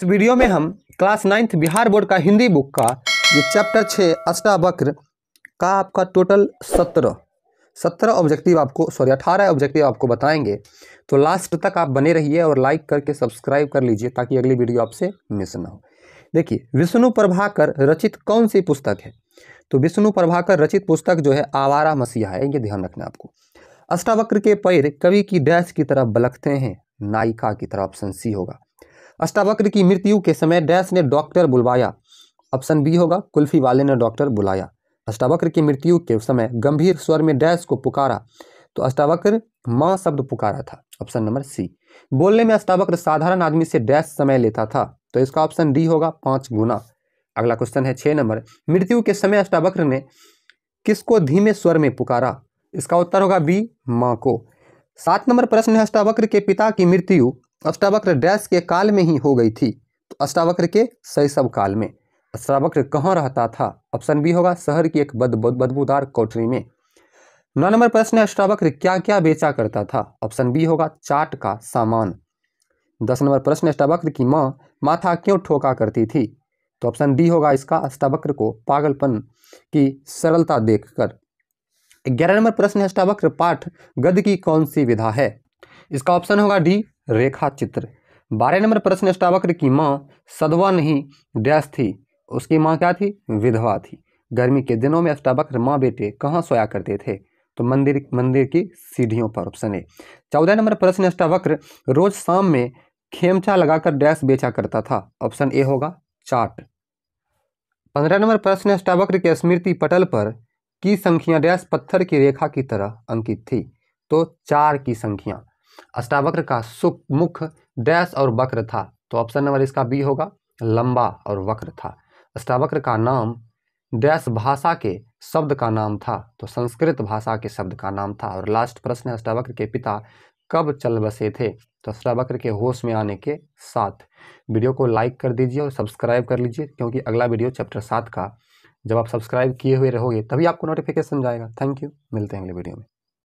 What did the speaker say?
इस वीडियो में हम क्लास नाइन्थ बिहार बोर्ड का हिंदी बुक का जो चैप्टर छः अष्टावक्र का आपका टोटल सत्रह सत्रह ऑब्जेक्टिव आपको सॉरी अठारह ऑब्जेक्टिव आपको बताएंगे तो लास्ट तक आप बने रहिए और लाइक करके सब्सक्राइब कर लीजिए ताकि अगली वीडियो आपसे मिस ना हो देखिए विष्णु प्रभाकर रचित कौन सी पुस्तक है तो विष्णु प्रभाकर रचित पुस्तक जो है आवारा मसीहा है ये ध्यान रखना आपको अष्टावक्र के पैर कवि की डैश की तरफ बलखते हैं नायिका की तरफ ऑप्शन सी होगा अष्टावक्र की मृत्यु के समय डैश ने डॉक्टर बुलवाया ऑप्शन बी होगा कुल्फी वाले ने डॉक्टर बुलाया अष्टावक्र की मृत्यु के समय गंभीर स्वर में डैश को पुकारा तो अष्टावक्र माँ शब्द पुकारा था ऑप्शन नंबर सी बोलने में अष्टावक्र साधारण आदमी से डैश समय लेता था तो इसका ऑप्शन डी होगा पांच गुना अगला क्वेश्चन है छह नंबर मृत्यु के समय अष्टावक्र ने किसको धीमे स्वर में पुकारा इसका उत्तर होगा बी माँ को सात नंबर प्रश्न है अष्टावक्र के पिता की मृत्यु अष्टावक्र डैश के काल में ही हो गई थी तो अष्टावक्र के शैशव काल में अष्टावक्र कहाँ रहता था ऑप्शन बी होगा शहर की एक बद बदबूदार कोठरी में नौ नंबर प्रश्न है अष्टावक्र क्या क्या बेचा करता था ऑप्शन बी होगा चाट का सामान दस नंबर प्रश्न अष्टावक्र की माँ माथा क्यों ठोका करती थी तो ऑप्शन डी होगा इसका अष्टावक्र को पागलपन की सरलता देखकर ग्यारह नंबर प्रश्न अष्टावक्र पाठ गद की कौन सी विधा है इसका ऑप्शन होगा डी रेखा चित्र बारह नंबर प्रश्न अष्टावक्र की माँ सदवा नहीं डैश थी उसकी माँ क्या थी विधवा थी गर्मी के दिनों में अष्टावक्र माँ बेटे कहाँ सोया करते थे तो मंदिर मंदिर की सीढ़ियों पर ऑप्शन है चौदह नंबर प्रश्न अष्टावक्र रोज शाम में खेमचा लगाकर डैश बेचा करता था ऑप्शन ए होगा चाट पंद्रह नंबर प्रश्न अष्टावक्र के स्मृति पटल पर की संख्या डैश पत्थर की रेखा की तरह अंकित थी तो चार की संख्या अष्टावक्र का सुख मुख डैश और वक्र था तो ऑप्शन नंबर इसका बी होगा लंबा और वक्र था अष्टावक्र का नाम डैश भाषा के शब्द का नाम था तो संस्कृत भाषा के शब्द का नाम था और लास्ट प्रश्न है अष्टावक्र के पिता कब चल बसे थे तो अष्टावक्र के होश में आने के साथ वीडियो को लाइक कर दीजिए और सब्सक्राइब कर लीजिए क्योंकि अगला वीडियो चैप्टर सात का जब आप सब्सक्राइब किए हुए रहोगे तभी आपको नोटिफिकेशन जाएगा थैंक यू मिलते हैं अगले वीडियो में